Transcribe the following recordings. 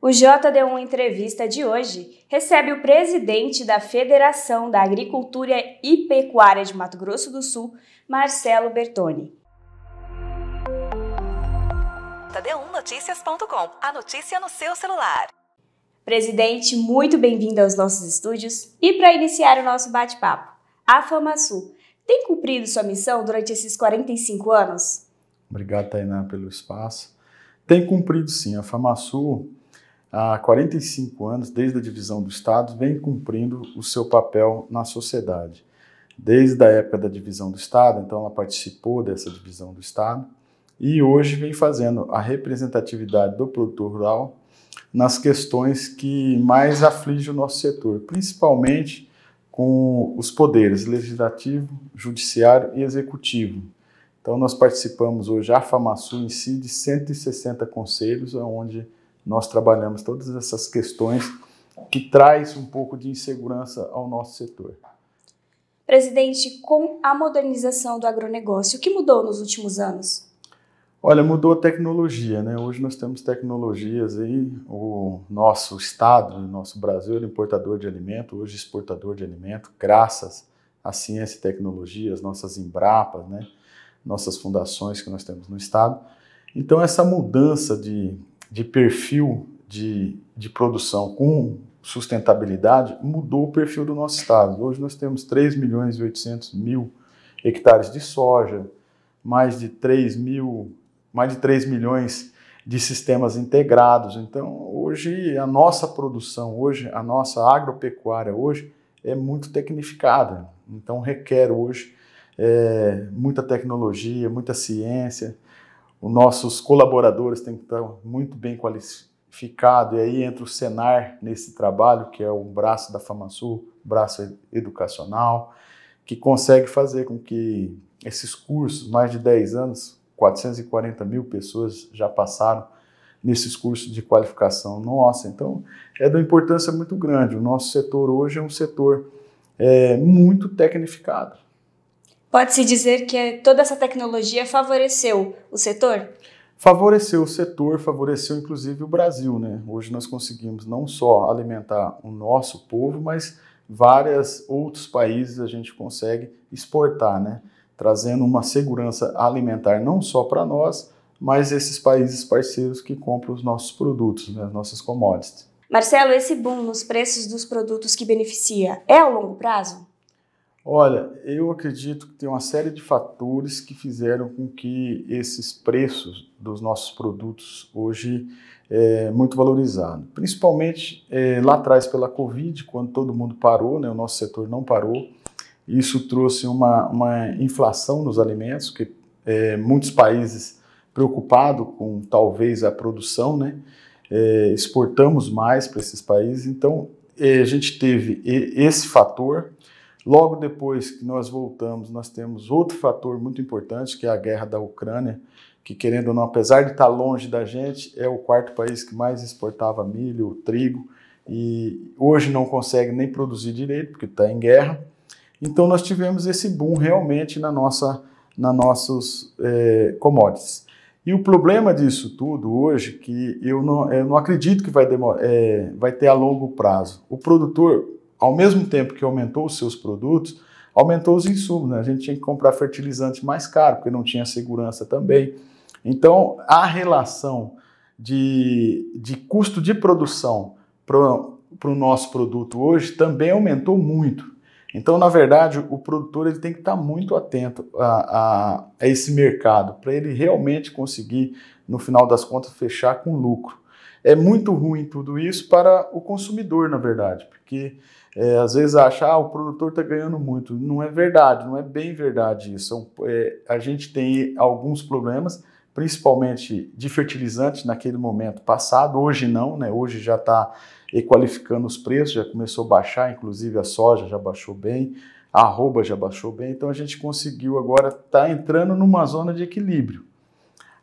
O JD1 Entrevista de hoje recebe o presidente da Federação da Agricultura e Pecuária de Mato Grosso do Sul, Marcelo Bertoni. JD1Notícias.com A notícia no seu celular. Presidente, muito bem-vindo aos nossos estúdios. E para iniciar o nosso bate-papo, a FamaSul tem cumprido sua missão durante esses 45 anos? Obrigado, Tainá, pelo espaço. Tem cumprido sim. A FamaSul há 45 anos, desde a divisão do Estado, vem cumprindo o seu papel na sociedade. Desde a época da divisão do Estado, então ela participou dessa divisão do Estado, e hoje vem fazendo a representatividade do produtor rural nas questões que mais aflige o nosso setor, principalmente com os poderes legislativo, judiciário e executivo. Então nós participamos hoje a FAMASU em si de 160 conselhos, onde nós trabalhamos todas essas questões que traz um pouco de insegurança ao nosso setor. Presidente, com a modernização do agronegócio, o que mudou nos últimos anos? Olha, mudou a tecnologia, né? Hoje nós temos tecnologias aí, o nosso estado, o nosso Brasil é importador de alimento, hoje exportador de alimento, graças à ciência e tecnologia, as nossas Embrapas, né? Nossas fundações que nós temos no estado. Então essa mudança de de perfil de, de produção com sustentabilidade mudou o perfil do nosso estado. Hoje nós temos 3 milhões e 800 mil hectares de soja, mais de 3 mil, mais de 3 milhões de sistemas integrados. Então, hoje a nossa produção, hoje a nossa agropecuária hoje é muito tecnificada. Então requer hoje é, muita tecnologia, muita ciência os nossos colaboradores têm que estar muito bem qualificados, e aí entra o Senar nesse trabalho, que é o braço da FamaSul, braço educacional, que consegue fazer com que esses cursos, mais de 10 anos, 440 mil pessoas já passaram nesses cursos de qualificação nossa. Então, é de uma importância muito grande. O nosso setor hoje é um setor é, muito tecnificado. Pode-se dizer que é, toda essa tecnologia favoreceu o setor? Favoreceu o setor, favoreceu inclusive o Brasil. Né? Hoje nós conseguimos não só alimentar o nosso povo, mas vários outros países a gente consegue exportar, né? trazendo uma segurança alimentar não só para nós, mas esses países parceiros que compram os nossos produtos, né? as nossas commodities. Marcelo, esse boom nos preços dos produtos que beneficia é a longo prazo? Olha, eu acredito que tem uma série de fatores que fizeram com que esses preços dos nossos produtos hoje é muito valorizado. Principalmente é, lá atrás pela Covid, quando todo mundo parou, né, o nosso setor não parou. Isso trouxe uma, uma inflação nos alimentos, que é, muitos países preocupados com talvez a produção, né, é, exportamos mais para esses países. Então, é, a gente teve esse fator Logo depois que nós voltamos, nós temos outro fator muito importante, que é a guerra da Ucrânia, que querendo ou não, apesar de estar longe da gente, é o quarto país que mais exportava milho, trigo, e hoje não consegue nem produzir direito, porque está em guerra. Então nós tivemos esse boom realmente na nossa, na nossos é, commodities. E o problema disso tudo hoje, que eu não, eu não acredito que vai, é, vai ter a longo prazo. O produtor, ao mesmo tempo que aumentou os seus produtos, aumentou os insumos. Né? A gente tinha que comprar fertilizante mais caro, porque não tinha segurança também. Então, a relação de, de custo de produção para o nosso produto hoje também aumentou muito. Então, na verdade, o produtor ele tem que estar muito atento a, a, a esse mercado para ele realmente conseguir, no final das contas, fechar com lucro. É muito ruim tudo isso para o consumidor, na verdade, porque é, às vezes achar ah, o produtor está ganhando muito. Não é verdade, não é bem verdade isso. É, a gente tem alguns problemas, principalmente de fertilizante naquele momento passado, hoje não, né? hoje já está equalificando os preços, já começou a baixar, inclusive a soja já baixou bem, a arroba já baixou bem, então a gente conseguiu agora estar tá entrando numa zona de equilíbrio.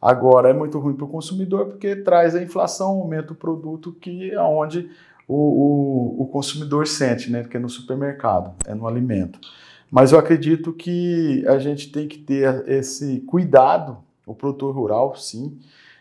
Agora é muito ruim para o consumidor porque traz a inflação, aumenta o produto que aonde é o, o, o consumidor sente, né? Porque é no supermercado, é no alimento. Mas eu acredito que a gente tem que ter esse cuidado, o produtor rural, sim,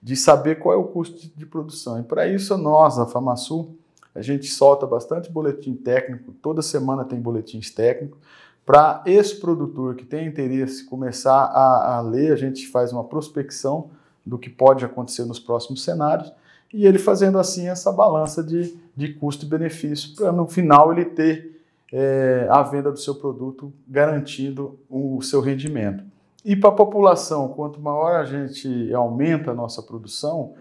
de saber qual é o custo de produção. E para isso, nós, a FamaSul, a gente solta bastante boletim técnico, toda semana tem boletins técnicos, para esse produtor que tem interesse começar a, a ler, a gente faz uma prospecção do que pode acontecer nos próximos cenários e ele fazendo assim essa balança de, de custo e benefício, para no final ele ter é, a venda do seu produto garantindo o seu rendimento. E para a população, quanto maior a gente aumenta a nossa produção,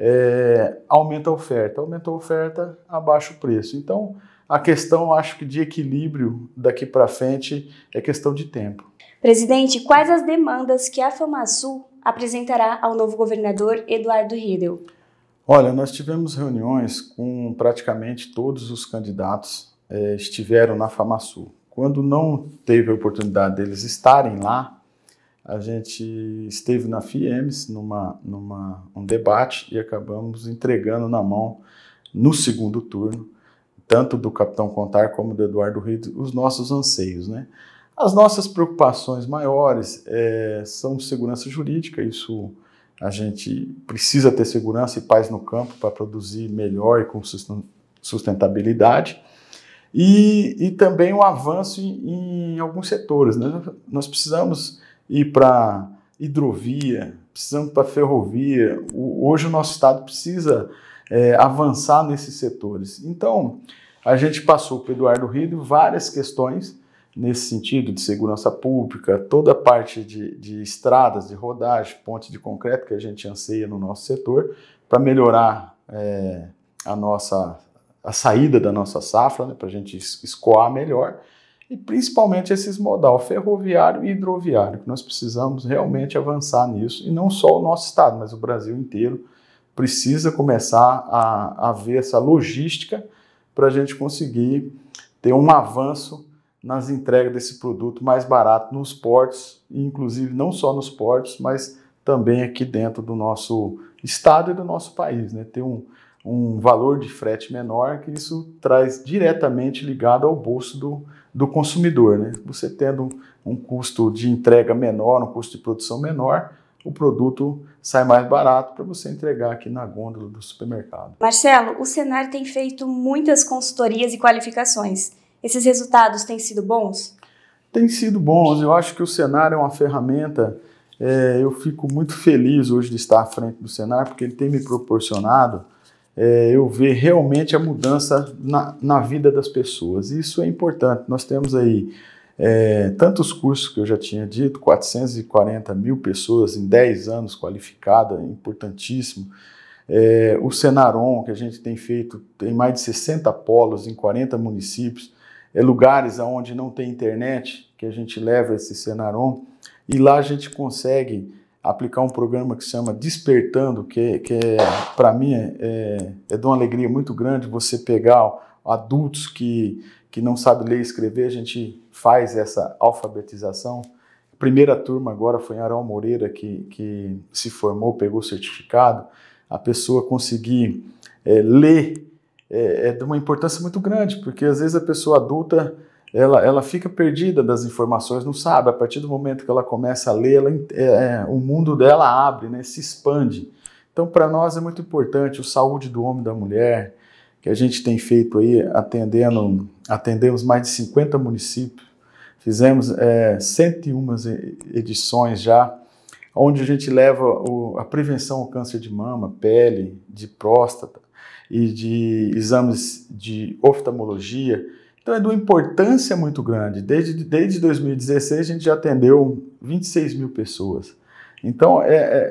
é, aumenta a oferta. Aumenta a oferta, abaixa o preço. Então, a questão, acho que, de equilíbrio daqui para frente é questão de tempo. Presidente, quais as demandas que a FamaSul apresentará ao novo governador Eduardo Riedel? Olha, nós tivemos reuniões com praticamente todos os candidatos eh, estiveram na FamaSul. Quando não teve a oportunidade deles estarem lá, a gente esteve na Fiems, numa, numa, um debate, e acabamos entregando na mão, no segundo turno, tanto do Capitão Contar como do Eduardo Rios, os nossos anseios. Né? As nossas preocupações maiores eh, são segurança jurídica, isso a gente precisa ter segurança e paz no campo para produzir melhor e com sustentabilidade. E, e também o um avanço em, em, alguns setores. Né? Nós precisamos ir para hidrovia, precisamos para ferrovia. O, hoje o nosso Estado precisa é, avançar nesses setores. Então, a gente passou para o Eduardo Rido várias questões nesse sentido de segurança pública, toda a parte de, de estradas, de rodagem, pontes de concreto que a gente anseia no nosso setor, para melhorar é, a nossa a saída da nossa safra, né, para a gente escoar melhor, e principalmente esses modal ferroviário e hidroviário, que nós precisamos realmente avançar nisso, e não só o nosso estado, mas o Brasil inteiro precisa começar a, a ver essa logística para a gente conseguir ter um avanço nas entregas desse produto mais barato nos portos, inclusive não só nos portos, mas também aqui dentro do nosso estado e do nosso país. Né? Tem um, um valor de frete menor que isso traz diretamente ligado ao bolso do, do consumidor. Né? Você tendo um custo de entrega menor, um custo de produção menor, o produto sai mais barato para você entregar aqui na gôndola do supermercado. Marcelo, o Senar tem feito muitas consultorias e qualificações. Esses resultados têm sido bons? Tem sido bons. Eu acho que o Senar é uma ferramenta. É, eu fico muito feliz hoje de estar à frente do Senar, porque ele tem me proporcionado é, eu ver realmente a mudança na, na vida das pessoas. Isso é importante. Nós temos aí é, tantos cursos que eu já tinha dito, 440 mil pessoas em 10 anos qualificada, importantíssimo. É, o Senaron, que a gente tem feito, tem mais de 60 polos em 40 municípios. É, lugares onde não tem internet, que a gente leva esse Cenaron, e lá a gente consegue aplicar um programa que se chama Despertando, que, que é, para mim é, é, é de uma alegria muito grande você pegar adultos que, que não sabem ler e escrever, a gente faz essa alfabetização. Primeira turma agora foi em Aral Moreira que, que se formou, pegou o certificado. A pessoa conseguir é, ler é, é de uma importância muito grande, porque às vezes a pessoa adulta ela, ela fica perdida das informações, não sabe. A partir do momento que ela começa a ler, ela, é, é, o mundo dela abre, né, se expande. Então, para nós é muito importante o saúde do homem e da mulher, que a gente tem feito aí, atendendo, atendemos mais de 50 municípios, fizemos é, 101 edições já, onde a gente leva o, a prevenção ao câncer de mama, pele, de próstata, e de exames de oftalmologia. Então é de uma importância muito grande. Desde, desde 2016 a gente já atendeu 26 mil pessoas. Então, é, é,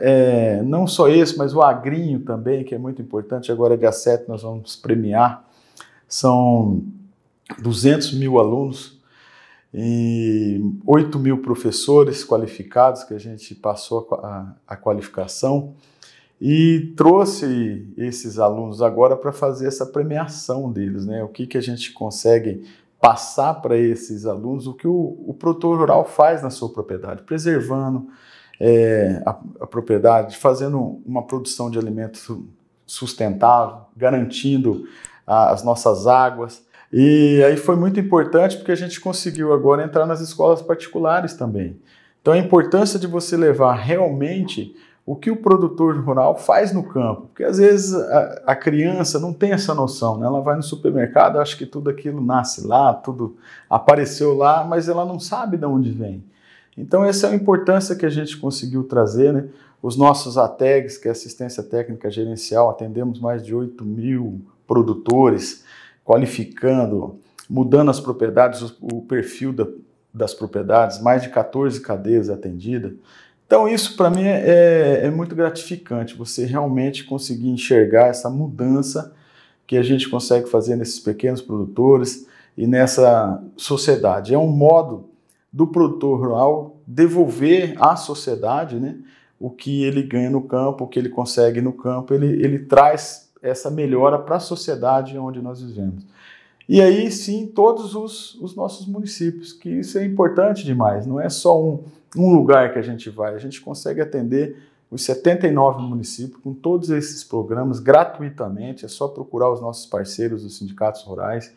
é, não só esse, mas o agrinho também, que é muito importante. Agora, dia 7, nós vamos premiar. São 200 mil alunos e 8 mil professores qualificados, que a gente passou a, a, a qualificação e trouxe esses alunos agora para fazer essa premiação deles, né? O que, que a gente consegue passar para esses alunos, o que o, o produtor rural faz na sua propriedade, preservando é, a, a, propriedade, fazendo uma produção de alimentos sustentável, garantindo a, as nossas águas. E aí foi muito importante porque a gente conseguiu agora entrar nas escolas particulares também. Então a importância de você levar realmente o que o produtor rural faz no campo. Porque às vezes a, a, criança não tem essa noção, né? ela vai no supermercado, acha que tudo aquilo nasce lá, tudo apareceu lá, mas ela não sabe de onde vem. Então essa é a importância que a gente conseguiu trazer, né? Os nossos ATEGs, que é assistência técnica gerencial, atendemos mais de 8 mil produtores, qualificando, mudando as propriedades, o, o perfil da, das propriedades, mais de 14 cadeias atendidas. Então, isso para mim é, é, muito gratificante, você realmente conseguir enxergar essa mudança que a gente consegue fazer nesses pequenos produtores e nessa sociedade. É um modo do produtor rural devolver à sociedade né, o que ele ganha no campo, o que ele consegue no campo, ele, ele traz essa melhora para a sociedade onde nós vivemos. E aí sim, todos os, os nossos municípios, que isso é importante demais, não é só um um lugar que a gente vai. A gente consegue atender os 79 municípios com todos esses programas gratuitamente. É só procurar os nossos parceiros dos sindicatos rurais,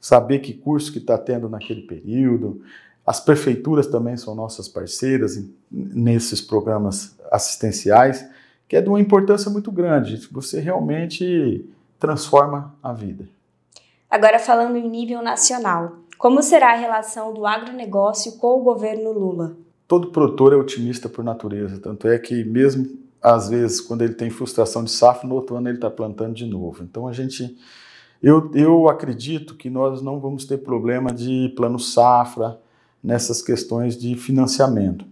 saber que curso que está tendo naquele período. As prefeituras também são nossas parceiras nesses programas assistenciais, que é de uma importância muito grande. Você realmente transforma a vida. Agora falando em nível nacional, como será a relação do agronegócio com o governo Lula? todo produtor é otimista por natureza, tanto é que mesmo às vezes quando ele tem frustração de safra, no outro ano ele está plantando de novo. Então a gente, eu, eu acredito que nós não vamos ter problema de plano safra nessas questões de financiamento.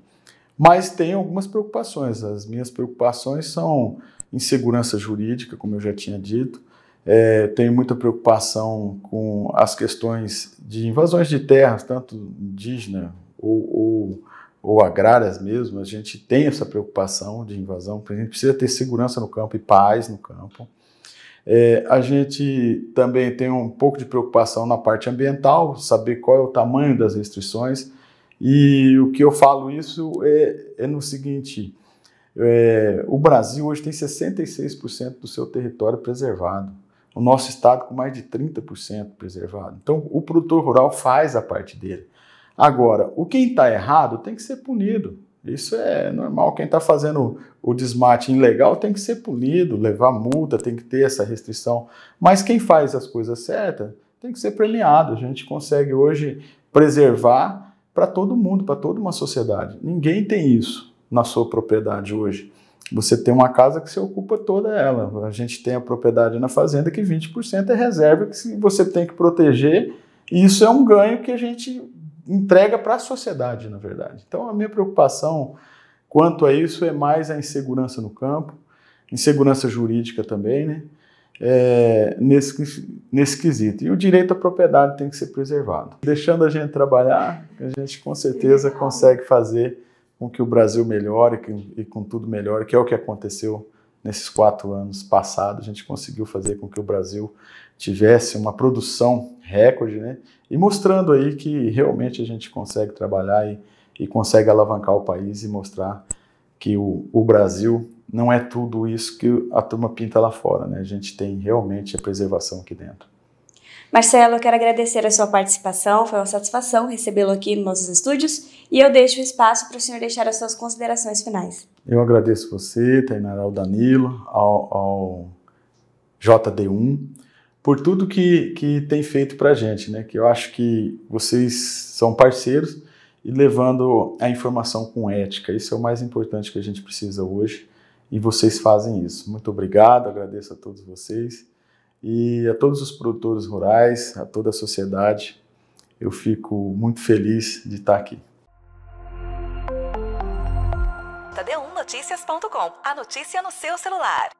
Mas tem algumas preocupações. As minhas preocupações são insegurança jurídica, como eu já tinha dito. É, tenho muita preocupação com as questões de invasões de terras, tanto indígena ou, ou ou agrárias mesmo, a gente tem essa preocupação de invasão, a gente precisa ter segurança no campo e paz no campo. É, a gente também tem um pouco de preocupação na parte ambiental, saber qual é o tamanho das restrições. E o que eu falo isso é, é no seguinte: é, o Brasil hoje tem 66% do seu território preservado. O nosso estado com mais de 30% preservado. Então, o produtor rural faz a parte dele. Agora, o quem está errado tem que ser punido. Isso é normal. Quem está fazendo o desmate ilegal tem que ser punido, levar multa, tem que ter essa restrição. Mas quem faz as coisas certas tem que ser premiado. A gente consegue hoje preservar para todo mundo, para toda uma sociedade. Ninguém tem isso na sua propriedade hoje. Você tem uma casa que você ocupa toda ela. A gente tem a propriedade na fazenda que 20% é reserva que você tem que proteger. E isso é um ganho que a gente entrega para a sociedade, na verdade. Então, a minha preocupação quanto a isso é mais a insegurança no campo, insegurança jurídica também, né? É, nesse, nesse quesito. E o direito à propriedade tem que ser preservado. Deixando a gente trabalhar, a gente com certeza consegue fazer com que o Brasil melhore e com tudo melhore, que é o que aconteceu nesses quatro anos passados. A gente conseguiu fazer com que o Brasil tivesse uma produção recorde, né? E mostrando aí que realmente a gente consegue trabalhar e, e consegue alavancar o país e mostrar que o, o, Brasil não é tudo isso que a turma pinta lá fora, né? A gente tem realmente a preservação aqui dentro. Marcelo, eu quero agradecer a sua participação, foi uma satisfação recebê-lo aqui nos nossos estúdios e eu deixo o espaço para o senhor deixar as suas considerações finais. Eu agradeço você, Tainara, ao Danilo, ao, ao JD1, por tudo que, que tem feito para a gente, né? Que eu acho que vocês são parceiros e levando a informação com ética. Isso é o mais importante que a gente precisa hoje e vocês fazem isso. Muito obrigado, agradeço a todos vocês e a todos os produtores rurais, a toda a sociedade. Eu fico muito feliz de estar aqui. Tadeu1notícias.com A notícia no seu celular.